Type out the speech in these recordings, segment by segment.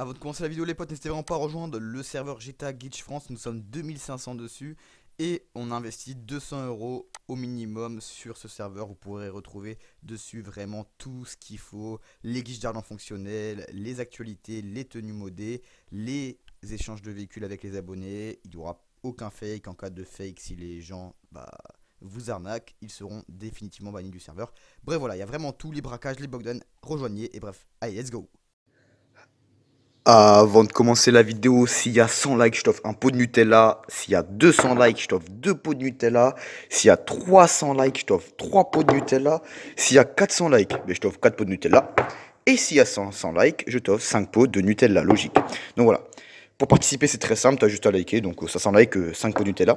Avant de commencer la vidéo les potes, n'hésitez vraiment pas à rejoindre le serveur GTA Glitch France, nous sommes 2500 dessus et on investit 200 euros au minimum sur ce serveur. Vous pourrez retrouver dessus vraiment tout ce qu'il faut, les guiches d'argent fonctionnels, les actualités, les tenues modées, les échanges de véhicules avec les abonnés. Il n'y aura aucun fake. En cas de fake, si les gens bah, vous arnaquent, ils seront définitivement bannis du serveur. Bref, voilà, il y a vraiment tout, les braquages, les bogdan, rejoignez et bref, allez, let's go avant de commencer la vidéo, s'il y a 100 likes, je t'offre un pot de Nutella. S'il y a 200 likes, je t'offre 2 pots de Nutella. S'il y a 300 likes, je t'offre 3 pots de Nutella. S'il y a 400 likes, ben, je t'offre 4 pots de Nutella. Et s'il y a 100, likes, je t'offre 5 pots de Nutella, logique. Donc voilà. Pour participer, c'est très simple, tu as juste à liker, donc euh, ça likes, 5 euh, pots de Nutella.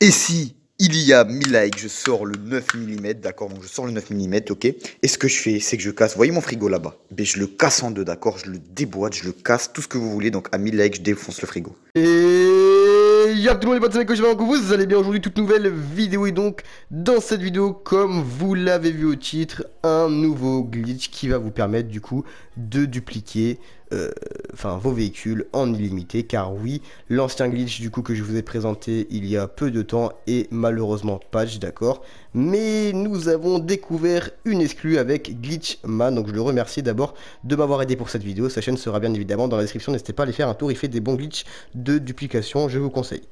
Et si il y a 1000 likes, je sors le 9 mm, d'accord Donc je sors le 9 mm, ok Et ce que je fais, c'est que je casse, voyez mon frigo là-bas ben, Je le casse en deux, d'accord Je le déboîte, je le casse, tout ce que vous voulez. Donc à 1000 likes, je défonce le frigo. Et y'a tout le monde, les potes, c'est que vous allez bien aujourd'hui, toute nouvelle vidéo. Et donc, dans cette vidéo, comme vous l'avez vu au titre, un nouveau glitch qui va vous permettre du coup de dupliquer euh, enfin vos véhicules en illimité car oui l'ancien glitch du coup que je vous ai présenté il y a peu de temps est malheureusement patch d'accord mais nous avons découvert une exclue avec Glitchman donc je le remercie d'abord de m'avoir aidé pour cette vidéo sa chaîne sera bien évidemment dans la description n'hésitez pas à aller faire un tour il fait des bons glitchs de duplication je vous conseille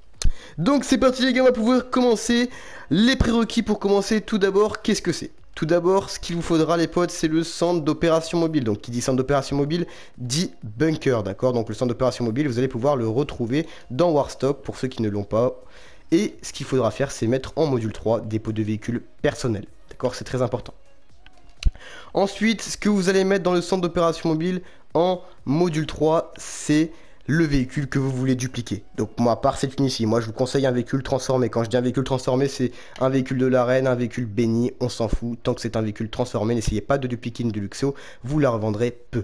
donc c'est parti les gars on va pouvoir commencer les prérequis pour commencer tout d'abord qu'est-ce que c'est tout d'abord, ce qu'il vous faudra, les potes, c'est le centre d'opération mobile. Donc, qui dit centre d'opération mobile dit bunker, d'accord Donc, le centre d'opération mobile, vous allez pouvoir le retrouver dans Warstock pour ceux qui ne l'ont pas. Et ce qu'il faudra faire, c'est mettre en module 3 dépôt de véhicules personnels, d'accord C'est très important. Ensuite, ce que vous allez mettre dans le centre d'opération mobile en module 3, c'est le véhicule que vous voulez dupliquer. Donc moi, à part, cette une ici. Moi, je vous conseille un véhicule transformé. Quand je dis un véhicule transformé, c'est un véhicule de la reine, un véhicule béni, on s'en fout. Tant que c'est un véhicule transformé, n'essayez pas de dupliquer une Deluxeo, vous la revendrez peu.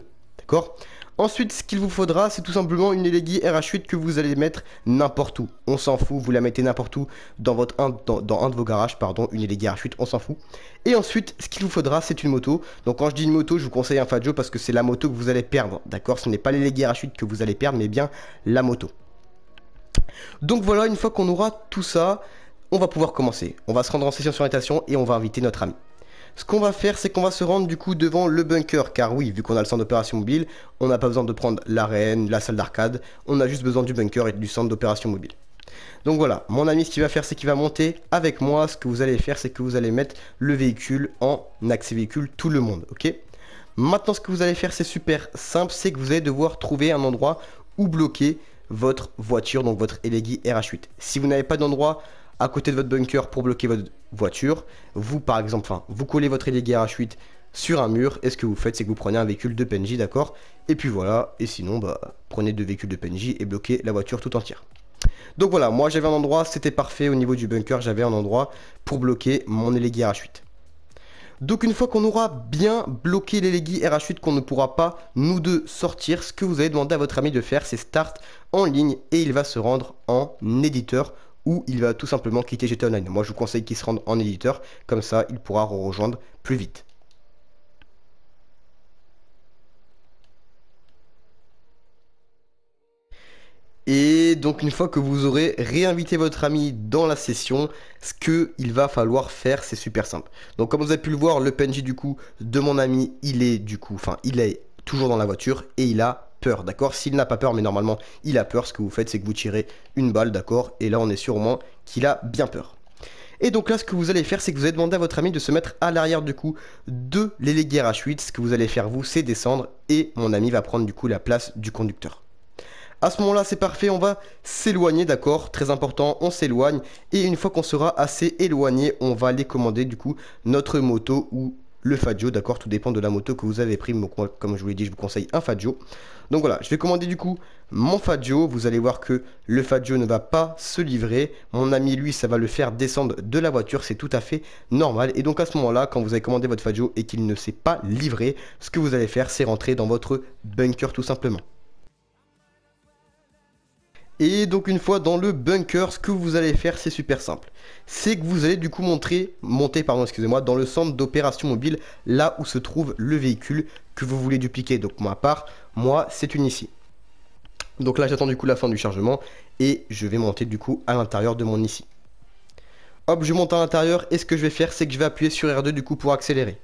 Ensuite, ce qu'il vous faudra, c'est tout simplement une Legi RH8 que vous allez mettre n'importe où. On s'en fout, vous la mettez n'importe où dans, votre, un, dans, un de vos garages, pardon, une LEGI RH8, on s'en fout. Et ensuite, ce qu'il vous faudra, c'est une moto. Donc quand je dis une moto, je vous conseille un Fadjo parce que c'est la moto que vous allez perdre, d'accord Ce n'est pas l'Elegi RH8 que vous allez perdre, mais bien la moto. Donc voilà, une fois qu'on aura tout ça, on va pouvoir commencer. On va se rendre en session sur orientation et on va inviter notre ami. Ce qu'on va faire, c'est qu'on va se rendre du coup devant le bunker, car oui, vu qu'on a le centre d'opération mobile, on n'a pas besoin de prendre l'arène, la salle d'arcade, on a juste besoin du bunker et du centre d'opération mobile. Donc voilà, mon ami ce qu'il va faire c'est qu'il va monter avec moi, ce que vous allez faire c'est que vous allez mettre le véhicule en accès véhicule tout le monde, ok Maintenant ce que vous allez faire c'est super simple, c'est que vous allez devoir trouver un endroit où bloquer votre voiture, donc votre elegy RH8. Si vous n'avez pas d'endroit à côté de votre bunker pour bloquer votre voiture. Vous, par exemple, vous collez votre aider rh 8 sur un mur, et ce que vous faites, c'est que vous prenez un véhicule de PNJ, d'accord Et puis voilà, et sinon, bah, prenez deux véhicules de PNJ et bloquez la voiture tout entière. Donc voilà, moi j'avais un endroit, c'était parfait au niveau du bunker, j'avais un endroit pour bloquer mon élégie RH8. Donc une fois qu'on aura bien bloqué l'élégie RH8 qu'on ne pourra pas nous deux sortir, ce que vous avez demandé à votre ami de faire c'est start en ligne et il va se rendre en éditeur ou il va tout simplement quitter GTA Online. Moi, je vous conseille qu'il se rende en éditeur, comme ça, il pourra rejoindre plus vite. Et donc une fois que vous aurez réinvité votre ami dans la session, ce qu'il va falloir faire, c'est super simple. Donc comme vous avez pu le voir, le PNJ du coup de mon ami, il est du coup, enfin il est toujours dans la voiture et il a d'accord S'il n'a pas peur, mais normalement il a peur, ce que vous faites, c'est que vous tirez une balle, d'accord Et là, on est sûrement qu'il a bien peur. Et donc là, ce que vous allez faire, c'est que vous allez demander à votre ami de se mettre à l'arrière du coup de l'éléguer H8. Ce que vous allez faire, vous, c'est descendre et mon ami va prendre du coup la place du conducteur. À ce moment-là, c'est parfait, on va s'éloigner, d'accord Très important, on s'éloigne. Et une fois qu'on sera assez éloigné, on va aller commander du coup notre moto ou le Faggio, d'accord Tout dépend de la moto que vous avez pris. comme je vous l'ai dit, je vous conseille un Faggio. Donc voilà, je vais commander du coup mon Faggio. Vous allez voir que le Faggio ne va pas se livrer. Mon ami, lui, ça va le faire descendre de la voiture. C'est tout à fait normal. Et donc à ce moment-là, quand vous avez commandé votre Faggio et qu'il ne s'est pas livré, ce que vous allez faire, c'est rentrer dans votre bunker tout simplement. Et donc une fois dans le bunker, ce que vous allez faire, c'est super simple. C'est que vous allez du coup monter pardon, excusez-moi, dans le centre d'opération mobile, là où se trouve le véhicule que vous voulez dupliquer. Donc ma part, moi, c'est une ici. Donc là, j'attends du coup la fin du chargement et je vais monter du coup à l'intérieur de mon ici. Hop, je monte à l'intérieur et ce que je vais faire, c'est que je vais appuyer sur R2 du coup pour accélérer.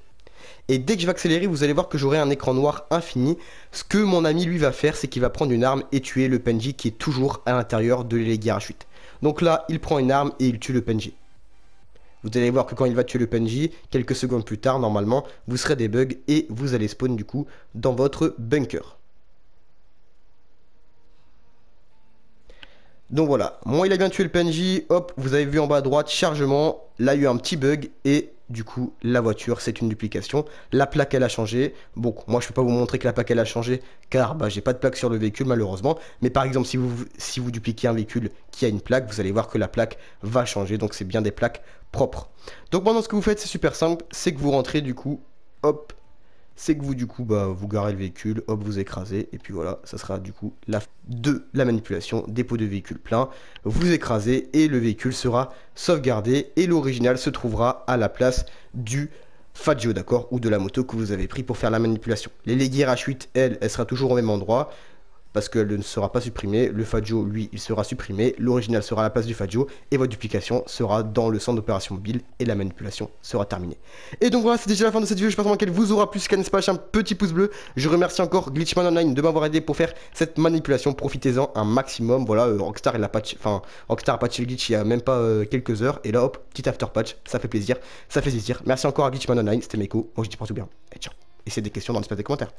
Et dès que je vais accélérer, vous allez voir que j'aurai un écran noir infini. Ce que mon ami lui va faire, c'est qu'il va prendre une arme et tuer le Penji qui est toujours à l'intérieur de à chute. Donc là, il prend une arme et il tue le Penji. Vous allez voir que quand il va tuer le Penji, quelques secondes plus tard, normalement, vous serez des bugs et vous allez spawn du coup dans votre bunker. Donc voilà, moi il a bien tué le PNJ, hop, vous avez vu en bas à droite, chargement, là il y a eu un petit bug et du coup, la voiture, c'est une duplication. La plaque, elle a changé. Bon, moi, je peux pas vous montrer que la plaque, elle a changé, car bah, j'ai pas de plaque sur le véhicule, malheureusement. Mais par exemple, si vous, si vous dupliquez un véhicule qui a une plaque, vous allez voir que la plaque va changer. Donc, c'est bien des plaques propres. Donc, maintenant, ce que vous faites, c'est super simple. C'est que vous rentrez, du coup, hop, c'est que vous du coup bah, vous garez le véhicule, hop vous écrasez et puis voilà ça sera du coup la de la manipulation, dépôt de véhicule plein, vous écrasez et le véhicule sera sauvegardé et l'original se trouvera à la place du Faggio, d'accord ou de la moto que vous avez pris pour faire la manipulation. Les Leguier H8 elle, elle sera toujours au même endroit, parce qu'elle ne sera pas supprimée. Le Fadjo, lui, il sera supprimé. L'original sera à la place du Fadjo et votre duplication sera dans le centre d'opération mobile et la manipulation sera terminée. Et donc voilà, c'est déjà la fin de cette vidéo. Je J'espère qu'elle vous aura plu. Scan pas un petit pouce bleu. Je remercie encore Glitchman Online de m'avoir aidé pour faire cette manipulation. Profitez-en un maximum. Voilà, euh, Rockstar, et a patch, enfin, Rockstar a patché le glitch il y a même pas euh, quelques heures. Et là, hop, petit after patch. Ça fait plaisir. Ça fait plaisir. Merci encore à Glitchman Online. C'était Meiko. Moi, je dis pour tout bien. Et ciao. Et c'est des questions dans l'espace des commentaires.